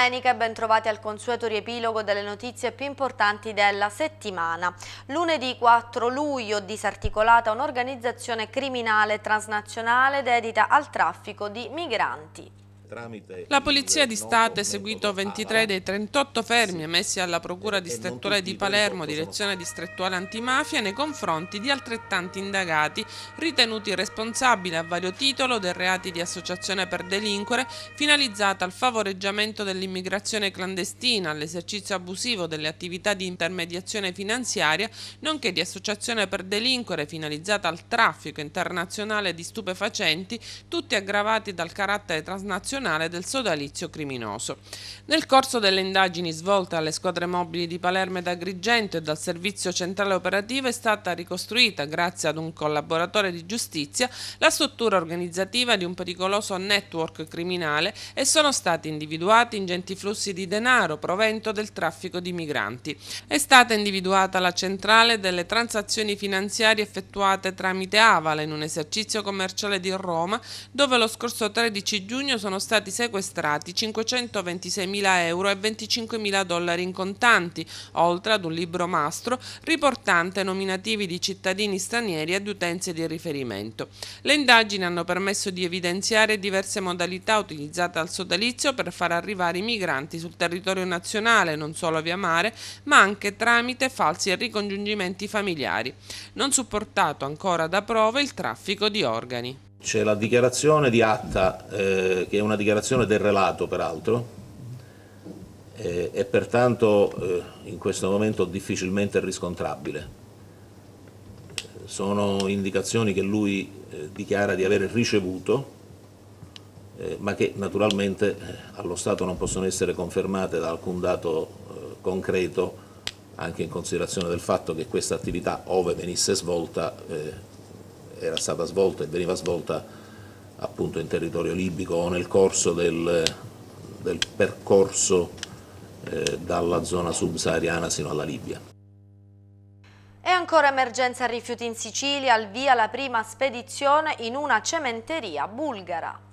domenica e ben trovati al consueto riepilogo delle notizie più importanti della settimana. Lunedì 4 luglio disarticolata un'organizzazione criminale transnazionale dedita al traffico di migranti. La Polizia di Stato ha eseguito 23 dei 38 fermi emessi alla Procura distrettuale di Palermo, direzione distrettuale antimafia, nei confronti di altrettanti indagati ritenuti responsabili a vario titolo dei reati di associazione per delinquere finalizzata al favoreggiamento dell'immigrazione clandestina, all'esercizio abusivo delle attività di intermediazione finanziaria, nonché di associazione per delinquere finalizzata al traffico internazionale di stupefacenti, tutti aggravati dal carattere transnazionale nazionale del sodalizio criminoso. Nel corso delle indagini svolte alle squadre mobili di Palermo ed Agrigento e dal Servizio Centrale Operativo è stata ricostruita, grazie ad un collaboratore di giustizia, la struttura organizzativa di un pericoloso network criminale e sono stati individuati ingenti flussi di denaro provento del traffico di migranti. È stata individuata la centrale delle transazioni finanziarie effettuate tramite Avala in un esercizio commerciale di Roma, dove lo scorso 13 giugno sono stati stati sequestrati 526.000 euro e 25.000 dollari in contanti, oltre ad un libro mastro riportante nominativi di cittadini stranieri ad utenze di riferimento. Le indagini hanno permesso di evidenziare diverse modalità utilizzate al sodalizio per far arrivare i migranti sul territorio nazionale, non solo via mare, ma anche tramite falsi ricongiungimenti familiari. Non supportato ancora da prove il traffico di organi. C'è la dichiarazione di Atta, eh, che è una dichiarazione del relato peraltro, eh, e pertanto eh, in questo momento difficilmente riscontrabile. Sono indicazioni che lui eh, dichiara di aver ricevuto, eh, ma che naturalmente eh, allo Stato non possono essere confermate da alcun dato concreto, anche in considerazione del fatto che questa attività, ove venisse svolta, era stata svolta e veniva svolta appunto in territorio libico o nel corso del, del percorso eh, dalla zona subsahariana sino alla Libia. E ancora emergenza rifiuti in Sicilia, al via la prima spedizione in una cementeria bulgara.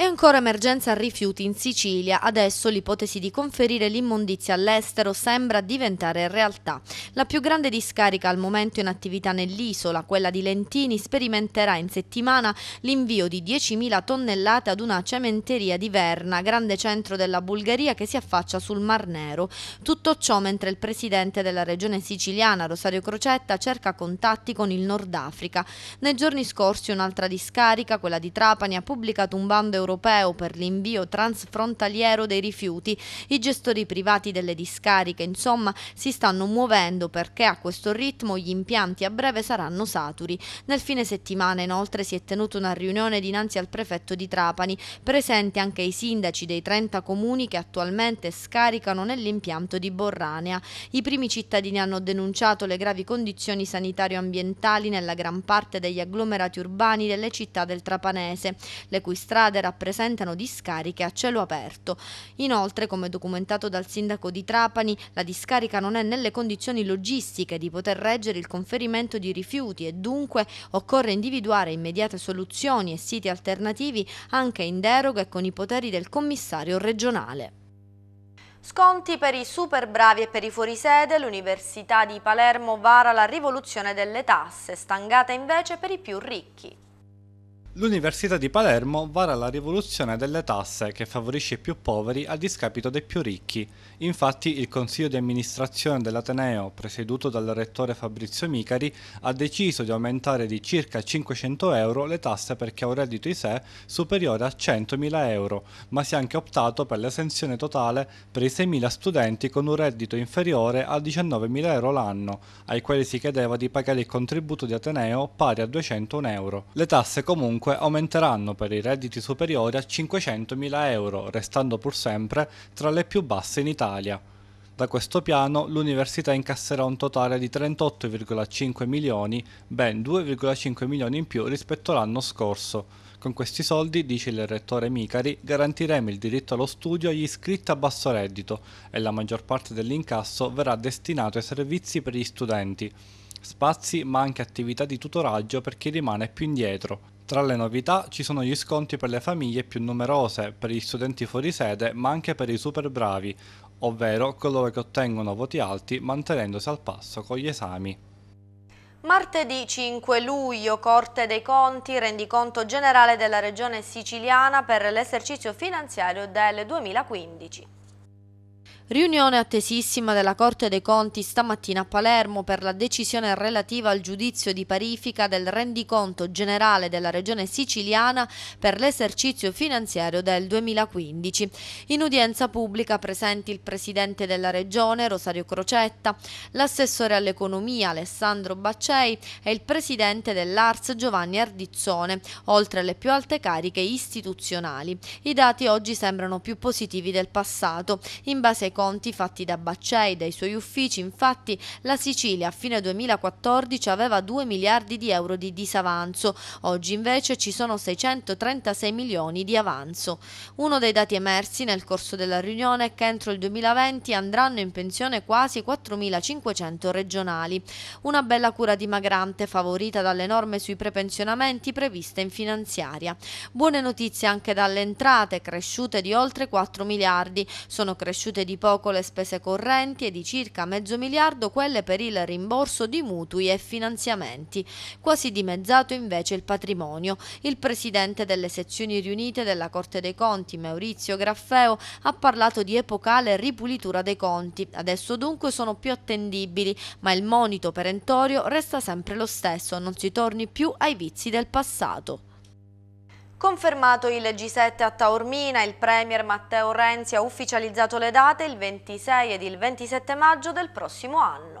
E ancora emergenza rifiuti in Sicilia. Adesso l'ipotesi di conferire l'immondizia all'estero sembra diventare realtà. La più grande discarica al momento in attività nell'isola, quella di Lentini, sperimenterà in settimana l'invio di 10.000 tonnellate ad una cementeria di Verna, grande centro della Bulgaria che si affaccia sul Mar Nero. Tutto ciò mentre il presidente della regione siciliana, Rosario Crocetta, cerca contatti con il Nord Africa. Nei giorni scorsi un'altra discarica, quella di Trapani, ha pubblicato un bando europeo europeo per l'invio transfrontaliero dei rifiuti. I gestori privati delle discariche, insomma, si stanno muovendo perché a questo ritmo gli impianti a breve saranno saturi. Nel fine settimana, inoltre, si è tenuta una riunione dinanzi al prefetto di Trapani, presenti anche i sindaci dei 30 comuni che attualmente scaricano nell'impianto di Borranea. I primi cittadini hanno denunciato le gravi condizioni sanitario-ambientali nella gran parte degli agglomerati urbani delle città del Trapanese, le cui strade erano rappresentano discariche a cielo aperto. Inoltre, come documentato dal sindaco di Trapani, la discarica non è nelle condizioni logistiche di poter reggere il conferimento di rifiuti e dunque occorre individuare immediate soluzioni e siti alternativi anche in deroga e con i poteri del commissario regionale. Sconti per i super bravi e per i fuorisede, l'Università di Palermo vara la rivoluzione delle tasse, stangata invece per i più ricchi. L'Università di Palermo vara la rivoluzione delle tasse che favorisce i più poveri a discapito dei più ricchi. Infatti il Consiglio di amministrazione dell'Ateneo, presieduto dal rettore Fabrizio Micari, ha deciso di aumentare di circa 500 euro le tasse per chi ha un reddito di sé superiore a 100.000 euro, ma si è anche optato per l'esenzione totale per i 6.000 studenti con un reddito inferiore a 19.000 euro l'anno, ai quali si chiedeva di pagare il contributo di Ateneo pari a 201 euro. Le tasse comunque comunque aumenteranno per i redditi superiori a 500.000 euro, restando pur sempre tra le più basse in Italia. Da questo piano l'università incasserà un totale di 38,5 milioni, ben 2,5 milioni in più rispetto all'anno scorso. Con questi soldi, dice il rettore Micari, garantiremo il diritto allo studio agli iscritti a basso reddito e la maggior parte dell'incasso verrà destinato ai servizi per gli studenti spazi ma anche attività di tutoraggio per chi rimane più indietro. Tra le novità ci sono gli sconti per le famiglie più numerose, per gli studenti fuori sede, ma anche per i super bravi, ovvero coloro che ottengono voti alti mantenendosi al passo con gli esami. Martedì 5 luglio, Corte dei Conti, rendiconto generale della Regione Siciliana per l'esercizio finanziario del 2015. Riunione attesissima della Corte dei Conti stamattina a Palermo per la decisione relativa al giudizio di parifica del rendiconto generale della Regione siciliana per l'esercizio finanziario del 2015. In udienza pubblica presenti il Presidente della Regione, Rosario Crocetta, l'assessore all'economia Alessandro Baccei e il Presidente dell'Ars Giovanni Ardizzone, oltre alle più alte cariche istituzionali. I dati oggi sembrano più positivi del passato, in base ai conti fatti da Baccei e dai suoi uffici, infatti, la Sicilia a fine 2014 aveva 2 miliardi di euro di disavanzo, oggi invece ci sono 636 milioni di avanzo. Uno dei dati emersi nel corso della riunione è che entro il 2020 andranno in pensione quasi 4.500 regionali. Una bella cura dimagrante favorita dalle norme sui prepensionamenti previste in finanziaria. Buone notizie anche dalle entrate, cresciute di oltre 4 miliardi, sono cresciute di poco poco le spese correnti e di circa mezzo miliardo quelle per il rimborso di mutui e finanziamenti. Quasi dimezzato invece il patrimonio. Il presidente delle sezioni riunite della Corte dei Conti, Maurizio Graffeo, ha parlato di epocale ripulitura dei conti. Adesso dunque sono più attendibili, ma il monito perentorio resta sempre lo stesso, non si torni più ai vizi del passato. Confermato il G7 a Taormina, il Premier Matteo Renzi ha ufficializzato le date il 26 ed il 27 maggio del prossimo anno.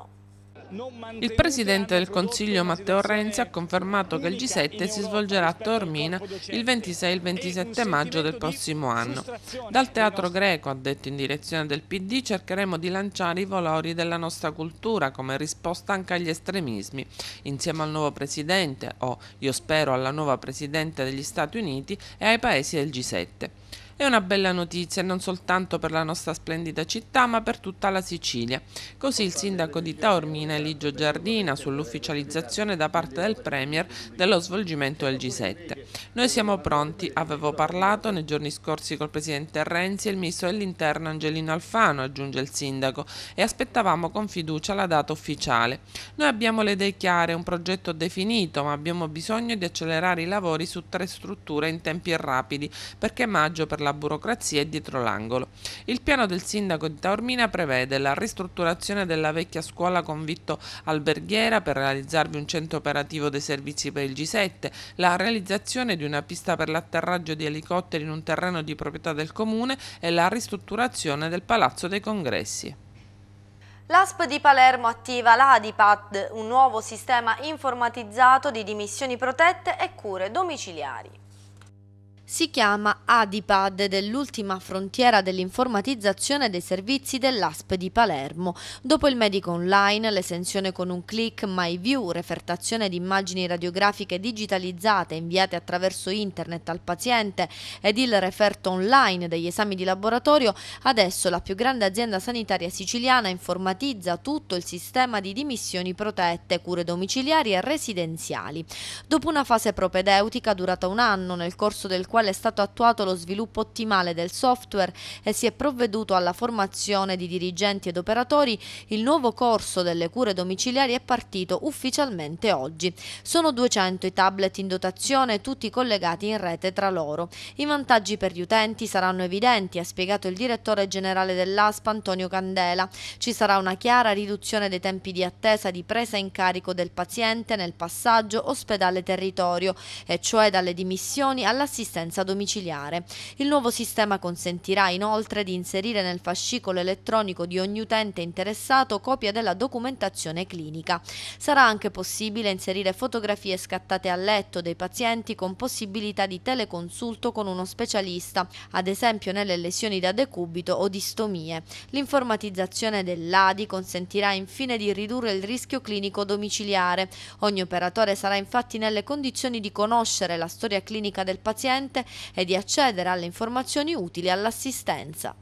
Il Presidente del Consiglio Matteo Renzi ha confermato che il G7 si svolgerà a Tormina il 26 e il 27 maggio del prossimo anno. Dal Teatro Greco, ha detto in direzione del PD, cercheremo di lanciare i valori della nostra cultura come risposta anche agli estremismi. Insieme al nuovo Presidente, o io spero alla nuova Presidente degli Stati Uniti e ai Paesi del G7. È una bella notizia non soltanto per la nostra splendida città ma per tutta la Sicilia. Così il sindaco di Taormina Eligio Giardina sull'ufficializzazione da parte del Premier dello svolgimento del G7. Noi siamo pronti, avevo parlato nei giorni scorsi col Presidente Renzi e il Ministro dell'Interno Angelino Alfano, aggiunge il sindaco, e aspettavamo con fiducia la data ufficiale. Noi abbiamo le idee chiare, un progetto definito, ma abbiamo bisogno di accelerare i lavori su tre strutture in tempi rapidi perché maggio per la la burocrazia è dietro l'angolo. Il piano del sindaco di Taormina prevede la ristrutturazione della vecchia scuola convitto alberghiera per realizzarvi un centro operativo dei servizi per il G7, la realizzazione di una pista per l'atterraggio di elicotteri in un terreno di proprietà del comune e la ristrutturazione del Palazzo dei Congressi. L'ASP di Palermo attiva l'ADIPAD, un nuovo sistema informatizzato di dimissioni protette e cure domiciliari si chiama Adipad ed è l'ultima frontiera dell'informatizzazione dei servizi dell'ASP di Palermo. Dopo il medico online, l'esenzione con un clic, MyView, refertazione di immagini radiografiche digitalizzate inviate attraverso internet al paziente ed il referto online degli esami di laboratorio, adesso la più grande azienda sanitaria siciliana informatizza tutto il sistema di dimissioni protette, cure domiciliari e residenziali. Dopo una fase propedeutica durata un anno, nel corso del quale quale è stato attuato lo sviluppo ottimale del software e si è provveduto alla formazione di dirigenti ed operatori, il nuovo corso delle cure domiciliari è partito ufficialmente oggi. Sono 200 i tablet in dotazione, tutti collegati in rete tra loro. I vantaggi per gli utenti saranno evidenti, ha spiegato il direttore generale dell'ASP Antonio Candela. Ci sarà una chiara riduzione dei tempi di attesa di presa in carico del paziente nel passaggio ospedale-territorio, e cioè dalle dimissioni all'assistenza assistenza domiciliare. Il nuovo sistema consentirà inoltre di inserire nel fascicolo elettronico di ogni utente interessato copia della documentazione clinica. Sarà anche possibile inserire fotografie scattate a letto dei pazienti con possibilità di teleconsulto con uno specialista, ad esempio nelle lesioni da decubito o distomie. L'informatizzazione dell'ADI consentirà infine di ridurre il rischio clinico domiciliare. Ogni operatore sarà infatti nelle condizioni di conoscere la storia clinica del paziente cliente e di accedere alle informazioni utili all'assistenza.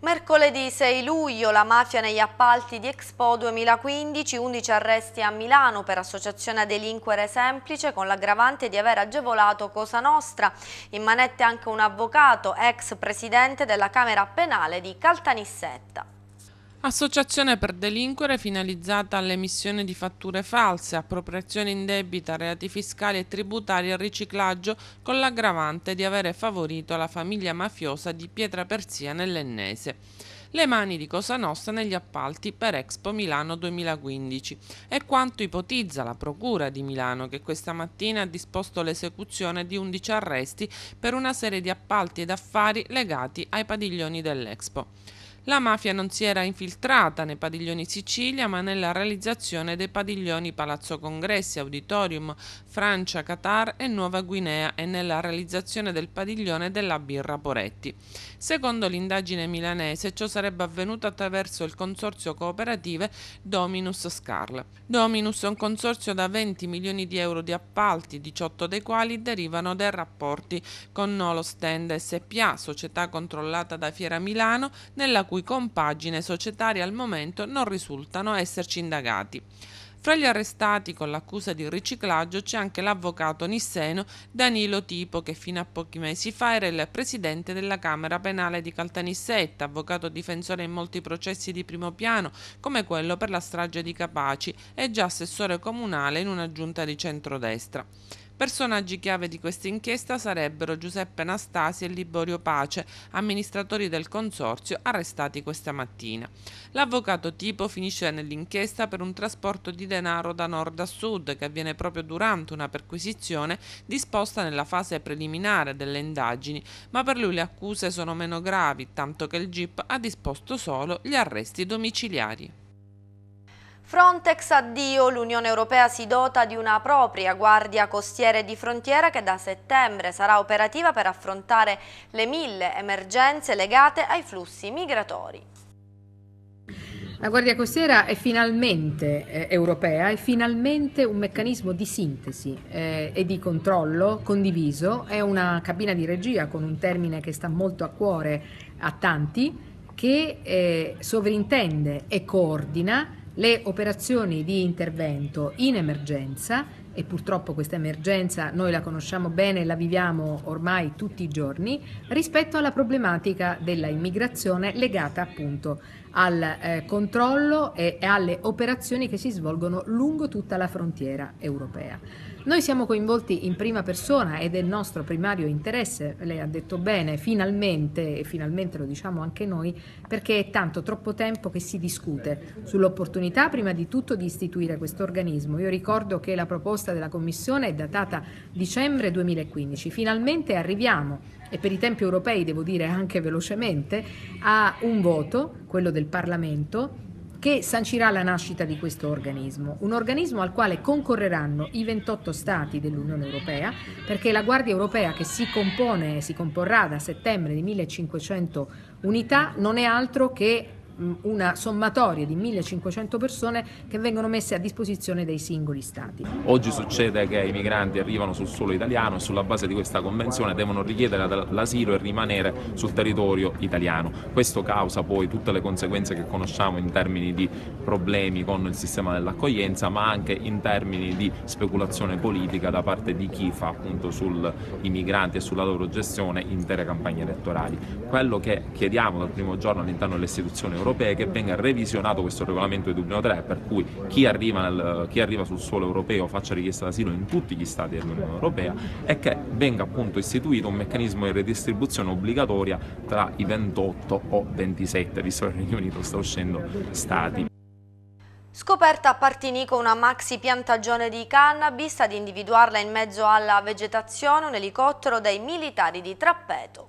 Mercoledì 6 luglio la mafia negli appalti di Expo 2015, 11 arresti a Milano per associazione a delinquere semplice con l'aggravante di aver agevolato Cosa Nostra. In manette anche un avvocato, ex presidente della Camera Penale di Caltanissetta. Associazione per delinquere finalizzata all'emissione di fatture false, appropriazione indebita, reati fiscali e tributari e riciclaggio con l'aggravante di avere favorito la famiglia mafiosa di Pietra Persia nell'Ennese. Le mani di Cosa Nostra negli appalti per Expo Milano 2015. È quanto ipotizza la Procura di Milano che questa mattina ha disposto l'esecuzione di 11 arresti per una serie di appalti ed affari legati ai padiglioni dell'Expo. La mafia non si era infiltrata nei padiglioni Sicilia ma nella realizzazione dei padiglioni Palazzo Congressi, Auditorium, Francia, Qatar e Nuova Guinea e nella realizzazione del padiglione della birra Poretti. Secondo l'indagine milanese ciò sarebbe avvenuto attraverso il consorzio cooperative Dominus Scarl. Dominus è un consorzio da 20 milioni di euro di appalti, 18 dei quali derivano dai rapporti con Nolo Stand SPA, società controllata da Fiera Milano, nella cui compagine societaria al momento non risultano esserci indagati. Fra gli arrestati con l'accusa di riciclaggio c'è anche l'avvocato nisseno Danilo Tipo che fino a pochi mesi fa era il presidente della Camera Penale di Caltanissetta, avvocato difensore in molti processi di primo piano come quello per la strage di Capaci e già assessore comunale in una giunta di centrodestra. Personaggi chiave di questa inchiesta sarebbero Giuseppe Anastasi e Liborio Pace, amministratori del consorzio, arrestati questa mattina. L'avvocato tipo finisce nell'inchiesta per un trasporto di denaro da nord a sud che avviene proprio durante una perquisizione disposta nella fase preliminare delle indagini, ma per lui le accuse sono meno gravi, tanto che il GIP ha disposto solo gli arresti domiciliari. Frontex addio, l'Unione Europea si dota di una propria guardia costiera e di frontiera che da settembre sarà operativa per affrontare le mille emergenze legate ai flussi migratori. La Guardia Costiera è finalmente eh, europea, è finalmente un meccanismo di sintesi eh, e di controllo condiviso, è una cabina di regia con un termine che sta molto a cuore a tanti, che eh, sovrintende e coordina le operazioni di intervento in emergenza e purtroppo questa emergenza noi la conosciamo bene e la viviamo ormai tutti i giorni rispetto alla problematica della immigrazione legata appunto al eh, controllo e, e alle operazioni che si svolgono lungo tutta la frontiera europea. Noi siamo coinvolti in prima persona ed è il nostro primario interesse, lei ha detto bene, finalmente, e finalmente lo diciamo anche noi, perché è tanto troppo tempo che si discute sull'opportunità prima di tutto di istituire questo organismo. Io ricordo che la proposta della Commissione è datata dicembre 2015, finalmente arriviamo e per i tempi europei devo dire anche velocemente a un voto, quello del Parlamento, che sancirà la nascita di questo organismo, un organismo al quale concorreranno i 28 Stati dell'Unione Europea, perché la Guardia Europea che si compone e si comporrà da settembre di 1500 unità non è altro che Mm, una sommatoria di 1500 persone che vengono messe a disposizione dei singoli stati. Oggi succede che i migranti arrivano sul suolo italiano e sulla base di questa convenzione devono richiedere l'asilo e rimanere sul territorio italiano. Questo causa poi tutte le conseguenze che conosciamo in termini di problemi con il sistema dell'accoglienza, ma anche in termini di speculazione politica da parte di chi fa appunto sui migranti e sulla loro gestione intere campagne elettorali. Quello che chiediamo dal primo giorno all'interno delle istituzioni europee che venga revisionato questo regolamento di Dublino 3 per cui chi arriva, nel, chi arriva sul suolo europeo faccia richiesta d'asilo in tutti gli stati dell'Unione Europea e che venga appunto istituito un meccanismo di redistribuzione obbligatoria tra i 28 o 27 visto che il Regno Unito sta uscendo stati. Scoperta a Partinico una maxi piantagione di cannabis, ad individuarla in mezzo alla vegetazione un elicottero dei militari di Trappeto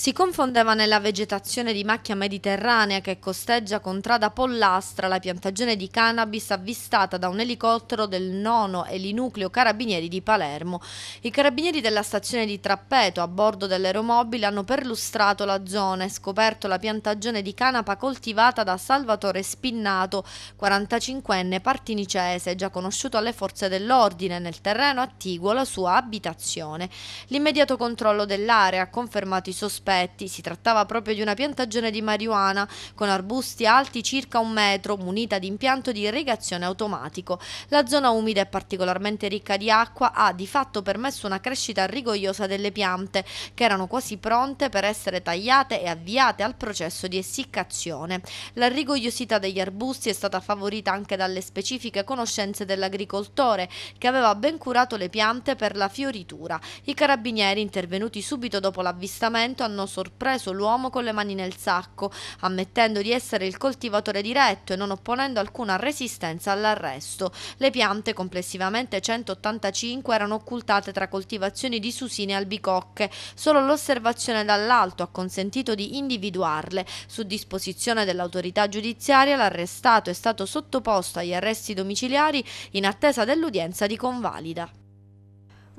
si confondeva nella vegetazione di macchia mediterranea che costeggia con trada pollastra la piantagione di cannabis avvistata da un elicottero del nono elinucleo carabinieri di Palermo. I carabinieri della stazione di Trappeto a bordo dell'aeromobile hanno perlustrato la zona e scoperto la piantagione di canapa coltivata da Salvatore Spinnato, 45enne partinicese, già conosciuto alle forze dell'ordine nel terreno attiguo la sua abitazione. L'immediato controllo dell'area ha confermato i sospetti sospetti. Si trattava proprio di una piantagione di marijuana con arbusti alti circa un metro, munita di impianto di irrigazione automatico. La zona umida e particolarmente ricca di acqua ha di fatto permesso una crescita rigogliosa delle piante, che erano quasi pronte per essere tagliate e avviate al processo di essiccazione. La rigogliosità degli arbusti è stata favorita anche dalle specifiche conoscenze dell'agricoltore, che aveva ben curato le piante per la fioritura. I carabinieri intervenuti subito dopo l'avvistamento hanno hanno sorpreso l'uomo con le mani nel sacco, ammettendo di essere il coltivatore diretto e non opponendo alcuna resistenza all'arresto. Le piante, complessivamente 185, erano occultate tra coltivazioni di susine e albicocche. Solo l'osservazione dall'alto ha consentito di individuarle. Su disposizione dell'autorità giudiziaria l'arrestato è stato sottoposto agli arresti domiciliari in attesa dell'udienza di convalida.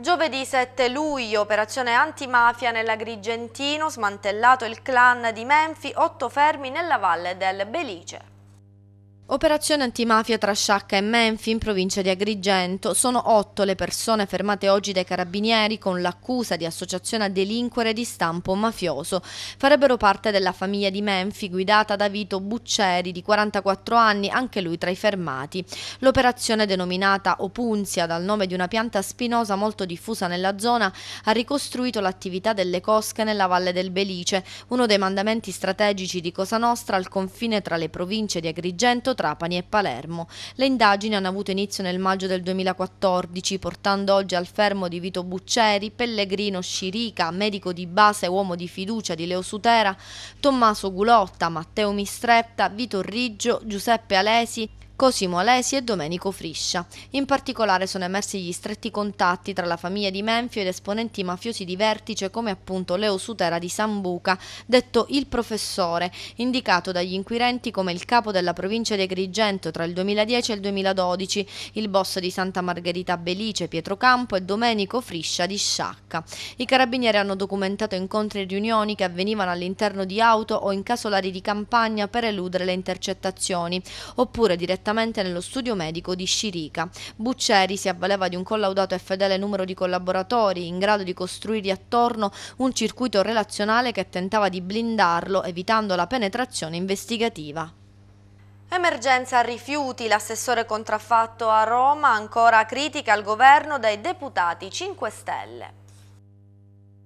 Giovedì 7 luglio, operazione antimafia nell'Agrigentino, smantellato il clan di Menfi, otto fermi nella valle del Belice. Operazione antimafia tra Sciacca e Menfi in provincia di Agrigento. Sono otto le persone fermate oggi dai carabinieri con l'accusa di associazione a delinquere di stampo mafioso. Farebbero parte della famiglia di Menfi guidata da Vito Bucceri di 44 anni, anche lui tra i fermati. L'operazione denominata Opunzia dal nome di una pianta spinosa molto diffusa nella zona ha ricostruito l'attività delle cosche nella valle del Belice, uno dei mandamenti strategici di Cosa Nostra al confine tra le province di Agrigento Trapani e Palermo. Le indagini hanno avuto inizio nel maggio del 2014, portando oggi al fermo di Vito Bucceri, Pellegrino Scirica, medico di base e uomo di fiducia di Leo Sutera, Tommaso Gulotta, Matteo Mistretta, Vito Riggio, Giuseppe Alesi, Cosimo Alesi e Domenico Friscia. In particolare sono emersi gli stretti contatti tra la famiglia di Menfio ed esponenti mafiosi di vertice come appunto Leo Sutera di Sambuca, detto il professore, indicato dagli inquirenti come il capo della provincia di Agrigento tra il 2010 e il 2012, il boss di Santa Margherita Belice, Pietro Campo e Domenico Friscia di Sciacca. I carabinieri hanno documentato incontri e riunioni che avvenivano all'interno di auto o in casolari di campagna per eludere le intercettazioni, oppure direttamente direttamente nello studio medico di Scirica. Bucceri si avvaleva di un collaudato e fedele numero di collaboratori in grado di costruire attorno un circuito relazionale che tentava di blindarlo evitando la penetrazione investigativa. Emergenza rifiuti, l'assessore contraffatto a Roma, ancora critica al governo dai deputati 5 Stelle.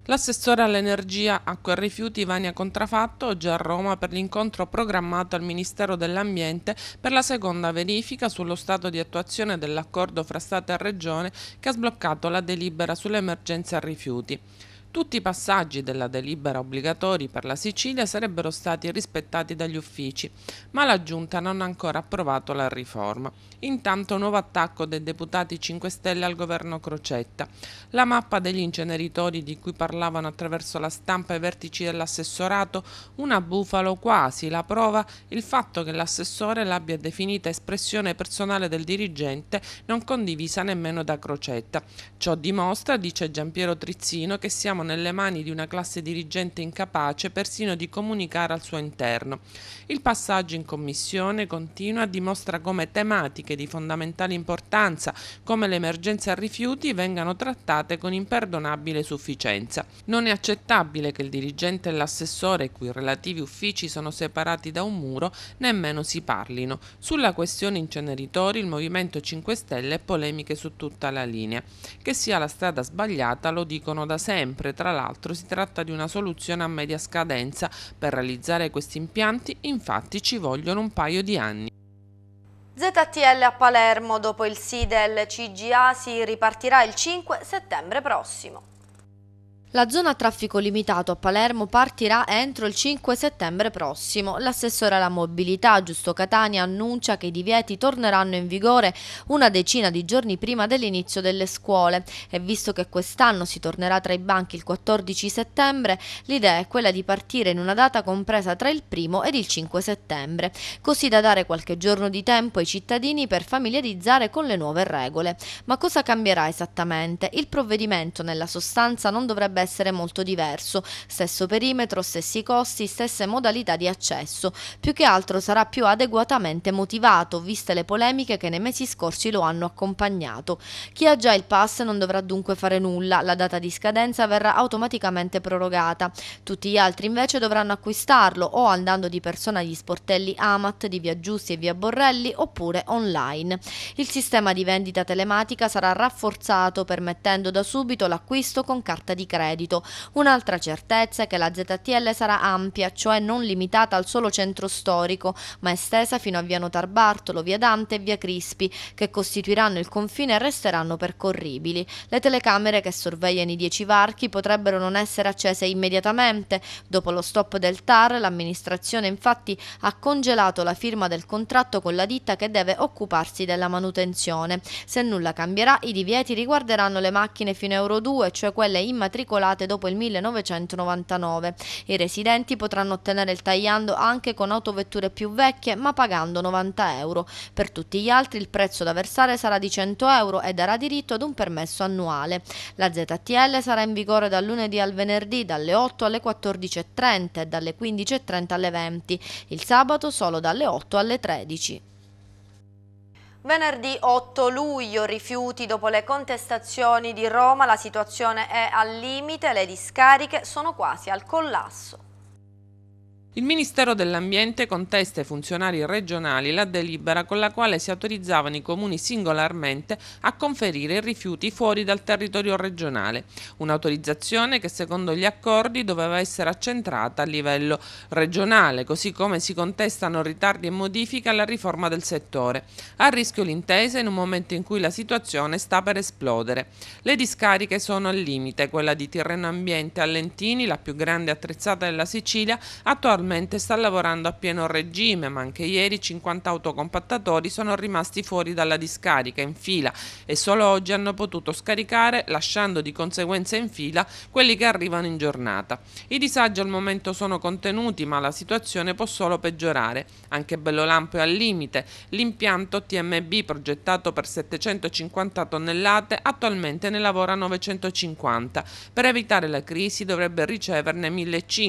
L'assessore all'energia, acqua e rifiuti Vania Contrafatto oggi a Roma per l'incontro programmato al Ministero dell'Ambiente per la seconda verifica sullo stato di attuazione dell'accordo fra Stato e Regione che ha sbloccato la delibera sull'emergenza rifiuti. Tutti i passaggi della delibera obbligatori per la Sicilia sarebbero stati rispettati dagli uffici, ma la Giunta non ha ancora approvato la riforma. Intanto nuovo attacco dei deputati 5 Stelle al governo Crocetta. La mappa degli inceneritori di cui parlavano attraverso la stampa i vertici dell'assessorato, una bufalo quasi, la prova il fatto che l'assessore l'abbia definita espressione personale del dirigente non condivisa nemmeno da Crocetta. Ciò dimostra, dice Giampiero Trizzino, che siamo nelle mani di una classe dirigente incapace persino di comunicare al suo interno. Il passaggio in commissione continua dimostra come tematica politiche di fondamentale importanza come l'emergenza rifiuti vengano trattate con imperdonabile sufficienza. Non è accettabile che il dirigente e l'assessore, i cui relativi uffici sono separati da un muro, nemmeno si parlino. Sulla questione inceneritori il Movimento 5 Stelle è polemiche su tutta la linea. Che sia la strada sbagliata lo dicono da sempre, tra l'altro si tratta di una soluzione a media scadenza. Per realizzare questi impianti infatti ci vogliono un paio di anni. ZTL a Palermo, dopo il sì del CGA, si ripartirà il 5 settembre prossimo. La zona a traffico limitato a Palermo partirà entro il 5 settembre prossimo. L'assessore alla mobilità Giusto Catania annuncia che i divieti torneranno in vigore una decina di giorni prima dell'inizio delle scuole e visto che quest'anno si tornerà tra i banchi il 14 settembre, l'idea è quella di partire in una data compresa tra il 1 ed il 5 settembre, così da dare qualche giorno di tempo ai cittadini per familiarizzare con le nuove regole. Ma cosa cambierà esattamente? Il provvedimento nella sostanza non dovrebbe essere essere molto diverso, stesso perimetro, stessi costi, stesse modalità di accesso, più che altro sarà più adeguatamente motivato, viste le polemiche che nei mesi scorsi lo hanno accompagnato. Chi ha già il pass non dovrà dunque fare nulla, la data di scadenza verrà automaticamente prorogata, tutti gli altri invece dovranno acquistarlo o andando di persona agli sportelli Amat di Via Giussi e Via Borrelli oppure online. Il sistema di vendita telematica sarà rafforzato permettendo da subito l'acquisto con carta di credito reddito. Un'altra certezza è che la ZTL sarà ampia, cioè non limitata al solo centro storico, ma estesa fino a via Notarbartolo, via Dante e via Crispi, che costituiranno il confine e resteranno percorribili. Le telecamere che sorvegliano i dieci varchi potrebbero non essere accese immediatamente. Dopo lo stop del TAR, l'amministrazione infatti ha congelato la firma del contratto con la ditta che deve occuparsi della manutenzione. Se nulla cambierà, i divieti riguarderanno le macchine fino a Euro 2, cioè quelle immatricolate veicolate dopo il 1999. I residenti potranno ottenere il tagliando anche con autovetture più vecchie ma pagando 90 euro. Per tutti gli altri il prezzo da versare sarà di 100 euro e darà diritto ad un permesso annuale. La ZTL sarà in vigore dal lunedì al venerdì dalle 8 alle 14.30 e dalle 15.30 alle 20. Il sabato solo dalle 8 alle 13. Venerdì 8 luglio, rifiuti dopo le contestazioni di Roma, la situazione è al limite, le discariche sono quasi al collasso. Il Ministero dell'Ambiente contesta ai funzionari regionali la delibera con la quale si autorizzavano i comuni singolarmente a conferire rifiuti fuori dal territorio regionale, un'autorizzazione che secondo gli accordi doveva essere accentrata a livello regionale, così come si contestano ritardi e modifiche alla riforma del settore. A rischio l'intesa in un momento in cui la situazione sta per esplodere. Le discariche sono al limite, quella di Tirreno Ambiente a Lentini, la più grande attrezzata della Sicilia, attualmente attualmente sta lavorando a pieno regime, ma anche ieri 50 autocompattatori sono rimasti fuori dalla discarica in fila e solo oggi hanno potuto scaricare, lasciando di conseguenza in fila quelli che arrivano in giornata. I disagi al momento sono contenuti, ma la situazione può solo peggiorare. Anche Bellolampo è al limite. L'impianto TMB progettato per 750 tonnellate attualmente ne lavora 950. Per evitare la crisi dovrebbe riceverne 1500.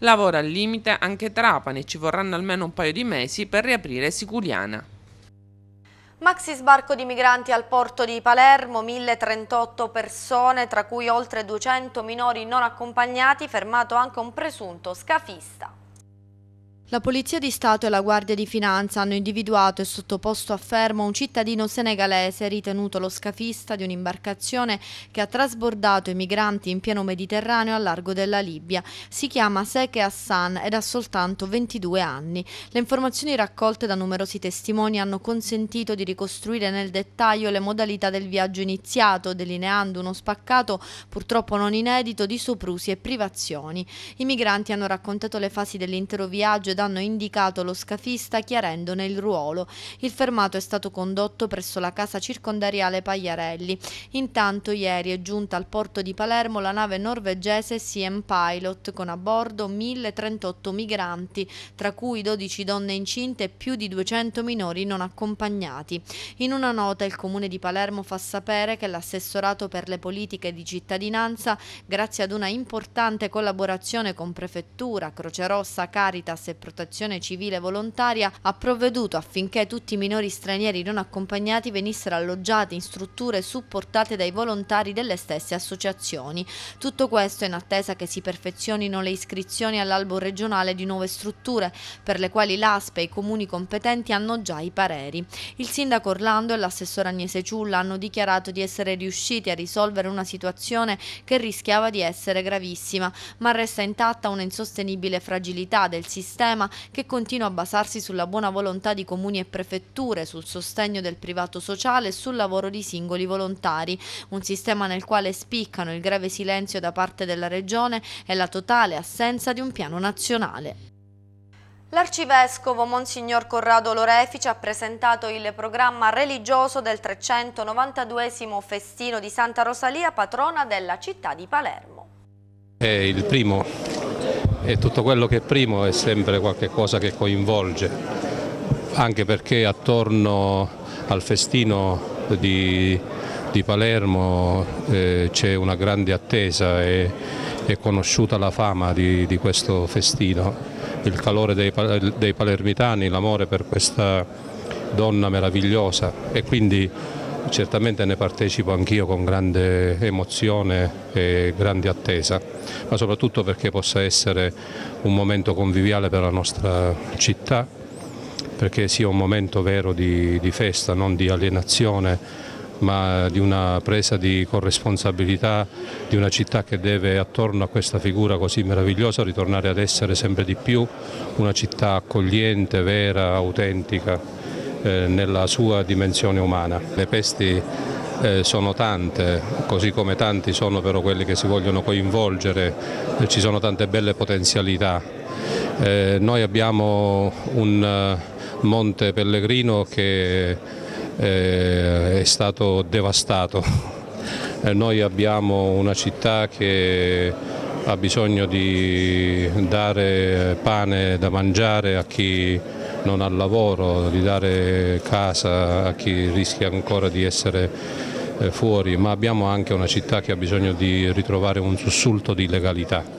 Lavora al limite sicuramente anche Trapani ci vorranno almeno un paio di mesi per riaprire Siculiana. Maxi sbarco di migranti al porto di Palermo, 1038 persone, tra cui oltre 200 minori non accompagnati, fermato anche un presunto scafista. La Polizia di Stato e la Guardia di Finanza hanno individuato e sottoposto a fermo un cittadino senegalese ritenuto lo scafista di un'imbarcazione che ha trasbordato i migranti in pieno Mediterraneo a largo della Libia. Si chiama Seke Hassan ed ha soltanto 22 anni. Le informazioni raccolte da numerosi testimoni hanno consentito di ricostruire nel dettaglio le modalità del viaggio iniziato, delineando uno spaccato purtroppo non inedito di soprusi e privazioni. I migranti hanno raccontato le fasi dell'intero viaggio ed hanno indicato lo scafista chiarendone il ruolo. Il fermato è stato condotto presso la casa circondariale Pagliarelli. Intanto ieri è giunta al porto di Palermo la nave norvegese CM Pilot con a bordo 1038 migranti, tra cui 12 donne incinte e più di 200 minori non accompagnati. In una nota il comune di Palermo fa sapere che l'assessorato per le politiche di cittadinanza, grazie ad una importante collaborazione con prefettura, Croce Rossa, Caritas e Provincia, protezione civile volontaria ha provveduto affinché tutti i minori stranieri non accompagnati venissero alloggiati in strutture supportate dai volontari delle stesse associazioni. Tutto questo in attesa che si perfezionino le iscrizioni all'albo regionale di nuove strutture, per le quali l'ASPE e i comuni competenti hanno già i pareri. Il sindaco Orlando e l'assessore Agnese Ciulla hanno dichiarato di essere riusciti a risolvere una situazione che rischiava di essere gravissima, ma resta intatta un'insostenibile fragilità del sistema sistema che continua a basarsi sulla buona volontà di comuni e prefetture, sul sostegno del privato sociale e sul lavoro di singoli volontari, un sistema nel quale spiccano il grave silenzio da parte della Regione e la totale assenza di un piano nazionale. L'arcivescovo Monsignor Corrado Lorefici ha presentato il programma religioso del 392 Festino di Santa Rosalia, patrona della città di Palermo. È il primo e tutto quello che è primo è sempre qualcosa che coinvolge, anche perché attorno al festino di, di Palermo eh, c'è una grande attesa e è conosciuta la fama di, di questo festino, il calore dei, dei palermitani, l'amore per questa donna meravigliosa e quindi certamente ne partecipo anch'io con grande emozione e grande attesa, ma soprattutto perché possa essere un momento conviviale per la nostra città, perché sia un momento vero di, di festa, non di alienazione ma di una presa di corresponsabilità di una città che deve attorno a questa figura così meravigliosa ritornare ad essere sempre di più una città accogliente, vera, autentica. Eh, nella sua dimensione umana. Le pesti eh, sono tante, così come tanti sono però quelli che si vogliono coinvolgere, eh, ci sono tante belle potenzialità. noi abbiamo un monte pellegrino che è stato devastato, noi abbiamo una città che ha bisogno di dare pane da mangiare a chi non ha lavoro, di dare casa a chi rischia ancora di essere eh, fuori, ma abbiamo anche una città che ha bisogno di ritrovare un sussulto di legalità.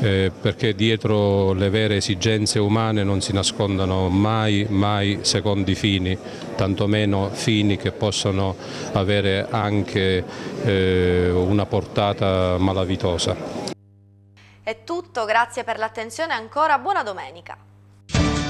Eh, perché dietro le vere esigenze umane non si nascondano mai, mai secondi fini, tantomeno fini che possono avere anche eh, una portata malavitosa. È tutto, grazie per l'attenzione ancora buona domenica.